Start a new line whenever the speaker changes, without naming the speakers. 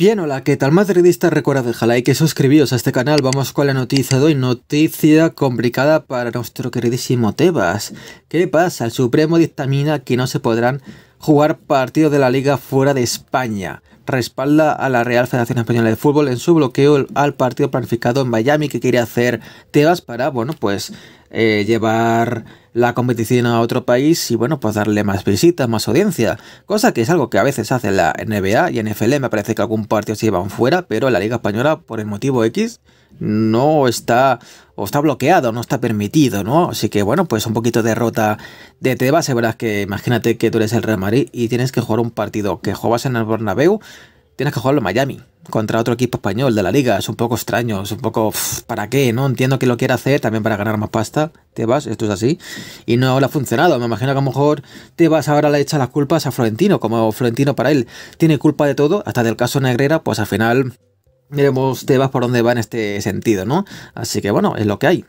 Bien, hola, ¿qué tal madridista Recuerda dejar like y suscribiros a este canal. Vamos con la noticia de hoy, noticia complicada para nuestro queridísimo Tebas. ¿Qué pasa? El Supremo dictamina que no se podrán jugar partidos de la liga fuera de España. Respalda a la Real Federación Española de Fútbol en su bloqueo al partido planificado en Miami que quería hacer Tebas para, bueno, pues eh, llevar la competición a otro país y bueno, pues darle más visitas, más audiencia, cosa que es algo que a veces hace la NBA y NFL, me parece que algún partido se llevan fuera, pero la Liga Española por el motivo X no está o está bloqueado, no está permitido, ¿no? Así que bueno, pues un poquito de derrota de Tebas, es que imagínate que tú eres el Real Madrid y tienes que jugar un partido que juegas en el Bernabéu tienes que jugarlo Miami contra otro equipo español de la liga. Es un poco extraño, es un poco... ¿Para qué? No entiendo que lo quiera hacer también para ganar más pasta. Te vas, esto es así. Y no le ha funcionado. Me imagino que a lo mejor te vas ahora le echa las culpas a Florentino, como Florentino para él tiene culpa de todo, hasta del caso Negrera, pues al final veremos Tebas por dónde va en este sentido, ¿no? Así que bueno, es lo que hay.